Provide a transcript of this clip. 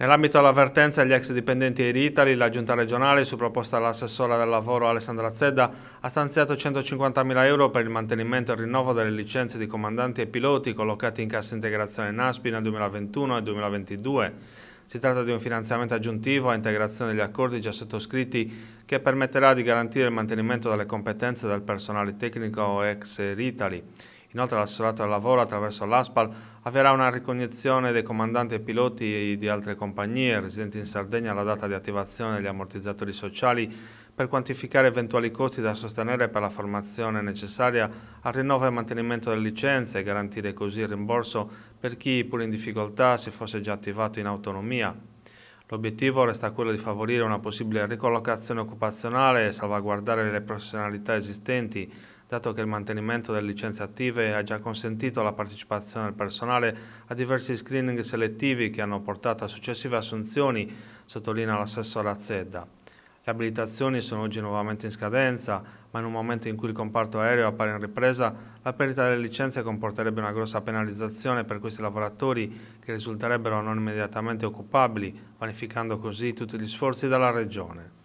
Nell'ambito dell'avvertenza agli ex dipendenti di Ritali, la giunta regionale, su proposta dell'assessora del lavoro Alessandra Zedda, ha stanziato 150.000 euro per il mantenimento e il rinnovo delle licenze di comandanti e piloti collocati in cassa integrazione NASPI nel 2021 e 2022. Si tratta di un finanziamento aggiuntivo a integrazione degli accordi già sottoscritti che permetterà di garantire il mantenimento delle competenze del personale tecnico ex Ritali. Inoltre l'assolato al lavoro attraverso l'ASPAL avvierà una ricognizione dei comandanti e piloti di altre compagnie residenti in Sardegna alla data di attivazione degli ammortizzatori sociali per quantificare eventuali costi da sostenere per la formazione necessaria al rinnovo e mantenimento delle licenze e garantire così il rimborso per chi, pur in difficoltà, si fosse già attivato in autonomia. L'obiettivo resta quello di favorire una possibile ricollocazione occupazionale e salvaguardare le professionalità esistenti dato che il mantenimento delle licenze attive ha già consentito la partecipazione del personale a diversi screening selettivi che hanno portato a successive assunzioni, sottolinea l'assessore Azzedda. Le abilitazioni sono oggi nuovamente in scadenza, ma in un momento in cui il comparto aereo appare in ripresa, la perdita delle licenze comporterebbe una grossa penalizzazione per questi lavoratori che risulterebbero non immediatamente occupabili, vanificando così tutti gli sforzi della Regione.